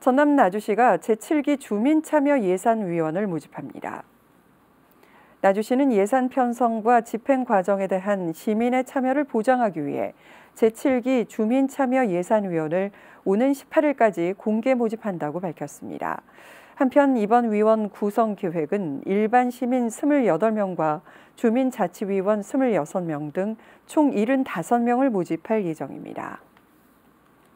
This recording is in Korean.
전남 나주시가 제7기 주민참여예산위원을 모집합니다. 나주시는 예산 편성과 집행 과정에 대한 시민의 참여를 보장하기 위해 제7기 주민참여예산위원을 오는 18일까지 공개 모집한다고 밝혔습니다. 한편 이번 위원 구성 계획은 일반 시민 28명과 주민자치위원 26명 등 총 75명을 모집할 예정입니다.